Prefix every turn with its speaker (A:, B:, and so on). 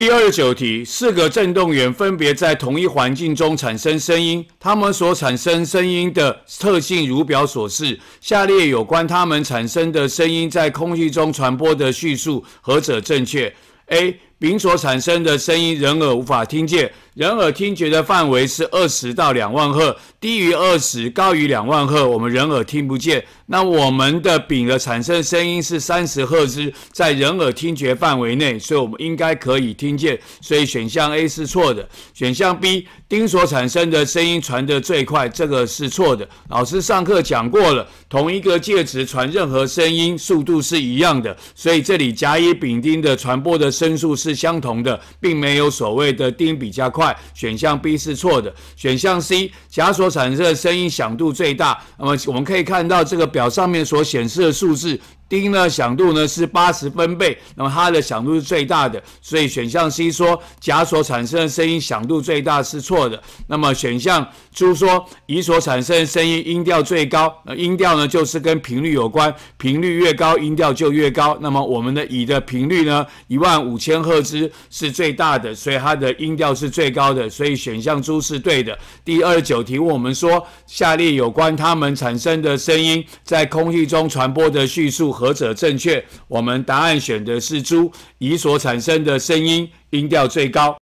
A: 第二十九题，四个振动源分别在同一环境中产生声音，它们所产生声音的特性如表所示。下列有关它们产生的声音在空气中传播的叙述，何者正确？A 丙所产生的声音人耳无法听见，人耳听觉的范围是二十到两万赫，低于二十高于两万赫我们人耳听不见。那我们的丙的产生声音是三十赫兹，在人耳听觉范围内，所以我们应该可以听见。所以选项 A 是错的。选项 B，丁所产生的声音传得最快，这个是错的。老师上课讲过了，同一个介质传任何声音速度是一样的，所以这里甲乙丙丁的传播的声速是。是相同的，并没有所谓的钉比较快。选项 B 是错的。选项 C 甲所产生的声音响度最大。那么我们可以看到这个表上面所显示的数字。丁呢响度呢是八十分贝，那么它的响度是最大的，所以选项 C 说甲所产生的声音响度最大是错的。那么选项猪说乙所产生的声音音调最高，那音调呢就是跟频率有关，频率越高音调就越高。那么我们的乙的频率呢一万五千赫兹是最大的，所以它的音调是最高的，所以选项猪是对的。第二九题问我们说下列有关它们产生的声音在空气中传播的叙述。何者正确？我们答案选的是猪乙所产生的声音音调最高。